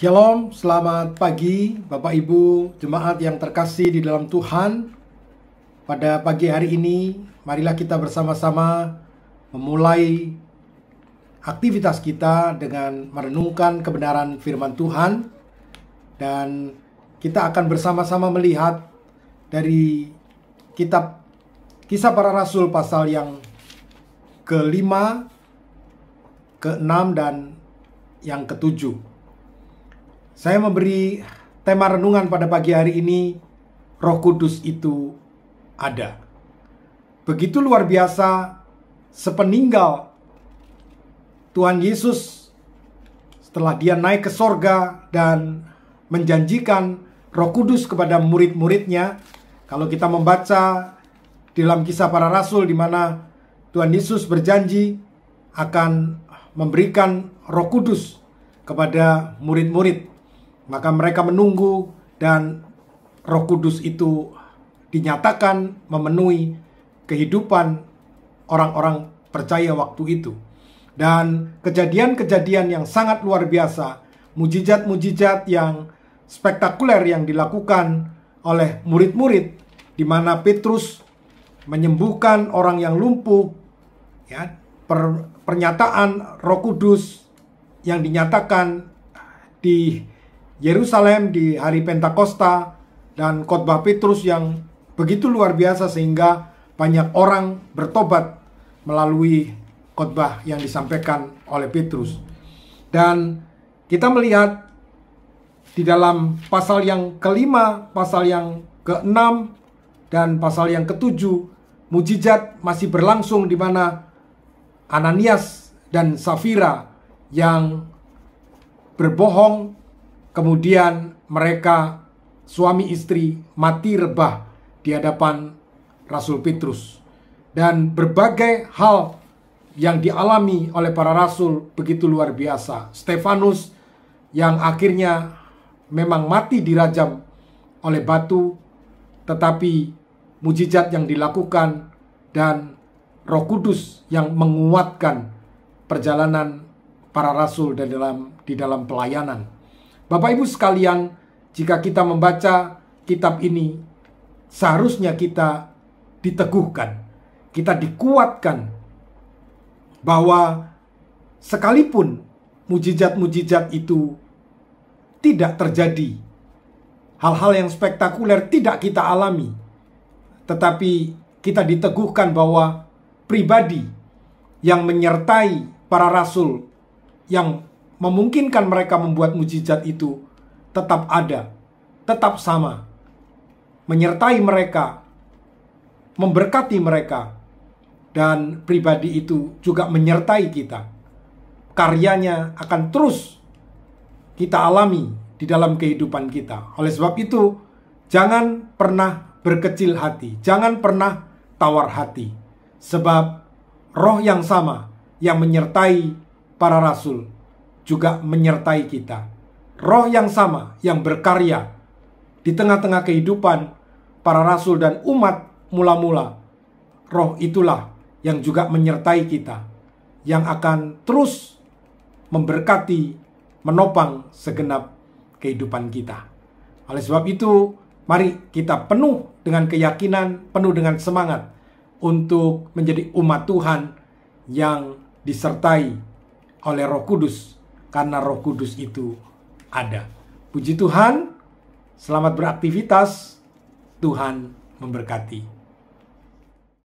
Shalom, selamat pagi Bapak Ibu, jemaat yang terkasih di dalam Tuhan. Pada pagi hari ini, marilah kita bersama-sama memulai aktivitas kita dengan merenungkan kebenaran firman Tuhan dan kita akan bersama-sama melihat dari kitab Kisah Para Rasul pasal yang kelima, keenam dan yang ketujuh. Saya memberi tema renungan pada pagi hari ini, Roh Kudus itu ada. Begitu luar biasa, sepeninggal Tuhan Yesus setelah dia naik ke sorga dan menjanjikan roh kudus kepada murid-muridnya. Kalau kita membaca dalam kisah para rasul di mana Tuhan Yesus berjanji akan memberikan roh kudus kepada murid-murid. Maka mereka menunggu dan Roh Kudus itu dinyatakan memenuhi kehidupan orang-orang percaya waktu itu. Dan kejadian-kejadian yang sangat luar biasa, mujizat-mujizat yang spektakuler yang dilakukan oleh murid-murid di mana Petrus menyembuhkan orang yang lumpuh ya per, pernyataan Roh Kudus yang dinyatakan di Yerusalem di hari Pentakosta dan khotbah Petrus yang begitu luar biasa sehingga banyak orang bertobat melalui khotbah yang disampaikan oleh Petrus. Dan kita melihat di dalam pasal yang kelima, pasal yang keenam, dan pasal yang ketujuh, mujizat masih berlangsung di mana Ananias dan Safira yang berbohong Kemudian mereka suami istri mati rebah di hadapan Rasul Petrus. Dan berbagai hal yang dialami oleh para rasul begitu luar biasa. Stefanus yang akhirnya memang mati dirajam oleh batu, tetapi mujizat yang dilakukan dan Roh Kudus yang menguatkan perjalanan para rasul di dalam di dalam pelayanan. Bapak Ibu sekalian, jika kita membaca kitab ini, seharusnya kita diteguhkan, kita dikuatkan bahwa sekalipun mujizat-mujizat itu tidak terjadi, hal-hal yang spektakuler tidak kita alami, tetapi kita diteguhkan bahwa pribadi yang menyertai para rasul yang memungkinkan mereka membuat mujizat itu tetap ada, tetap sama, menyertai mereka, memberkati mereka, dan pribadi itu juga menyertai kita. Karyanya akan terus kita alami di dalam kehidupan kita. Oleh sebab itu, jangan pernah berkecil hati, jangan pernah tawar hati, sebab roh yang sama yang menyertai para rasul juga menyertai kita. Roh yang sama yang berkarya di tengah-tengah kehidupan para rasul dan umat mula-mula. Roh itulah yang juga menyertai kita, yang akan terus memberkati, menopang segenap kehidupan kita. Oleh sebab itu, mari kita penuh dengan keyakinan, penuh dengan semangat untuk menjadi umat Tuhan yang disertai oleh Roh Kudus karena Roh Kudus itu ada. Puji Tuhan, selamat beraktivitas. Tuhan memberkati.